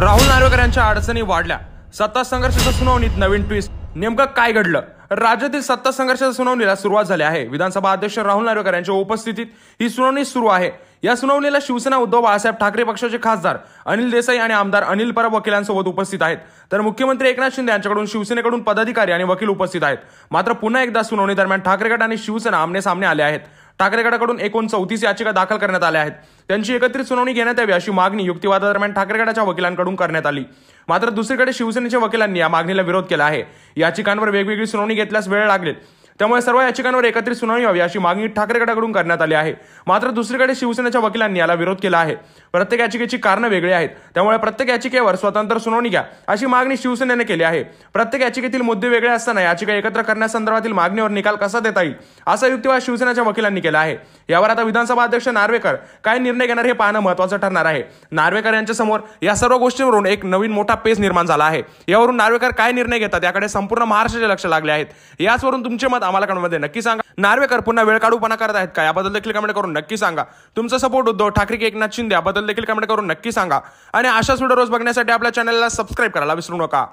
राहुल यांच्या अडचणी वाढल्या सत्ता संघर्षाच्या सुनावणीत नवीन ट्विस्ट नेमकं काय घडलं राज्यातील सत्ता संघर्षाच्या सुनावणीला सुरुवात झाली आहे विधानसभा अध्यक्ष राहुल नार्वेकर यांच्या उपस्थितीत ही सुनावणी सुरू आहे या सुनावणीला शिवसेना उद्धव बाळासाहेब ठाकरे पक्षाचे खासदार अनिल देसाई आणि आमदार अनिल परब वकिलांसोबत उपस्थित आहेत तर मुख्यमंत्री एकनाथ शिंदे यांच्याकडून शिवसेनेकडून पदाधिकारी आणि वकील उपस्थित आहेत मात्र पुन्हा एकदा सुनावणी दरम्यान ठाकरे गट आणि शिवसेना आमने सामने आले आहेत ठाकरे गटाकडून एकूण चौतीस याचिका दाखल करण्यात आल्या आहेत त्यांची एकत्रित सुनावणी घेण्यात यावी अशी मागणी युक्तिवादादरम्यान ठाकरे गटाच्या वकिलांकडून करण्यात आली मात्र दुसरीकडे शिवसेनेच्या वकिलांनी या मागणीला विरोध केला आहे याचिकांवर वेगवेगळी सुनावणी घेतल्यास वेळ लागेल त्यामुळे सर्व याचिकांवर एकत्रित सुनावणी व्हावी अशी मागणी ठाकरे गटाकडून करण्यात आली आहे मात्र दुसरीकडे शिवसेनेच्या वकिलांनी याला विरोध केला आहे प्रत्येक याचिकेची कारणं वेगळी आहेत त्यामुळे प्रत्येक याचिकेवर स्वतंत्र सुनावणी घ्या अशी मागणी शिवसेनेने केली आहे प्रत्येक याचिकेतील मुद्दे वेगळे असताना याचिका एकत्र करण्यासंदर्भातील मागणीवर निकाल कसा देता येईल असा युक्तिवाद शिवसेनेच्या वकिलांनी केला आहे यावर आता विधानसभा अध्यक्ष नार्वेकर काय निर्णय घेणार हे पाहणं महत्वाचं ठरणार आहे नार्वेकर यांच्या समोर या सर्व गोष्टींवरून एक नवीन मोठा पेच निर्माण झाला आहे यावरून नार्वेकर काय निर्णय घेतात याकडे संपूर्ण महाराष्ट्राचे लक्ष लागले आहेत याचवरून तुमचे मत आम्हाला कमेंटमध्ये नक्की सांगा नार्वेकर पुन्हा वेळ काढूपणा करत आहेत का याबद्दल देखील कमेंट करून नक्की सांगा तुमचा सपोर्ट उद्धव ठाकरे एकनाथ शिंदे याबद्दल देखील कमेंट करून नक्की सांगा आणि अशाच व्हिडिओ रोज बघण्यासाठी आपल्या चॅनलला सबस्क्राईब करायला विसरू नका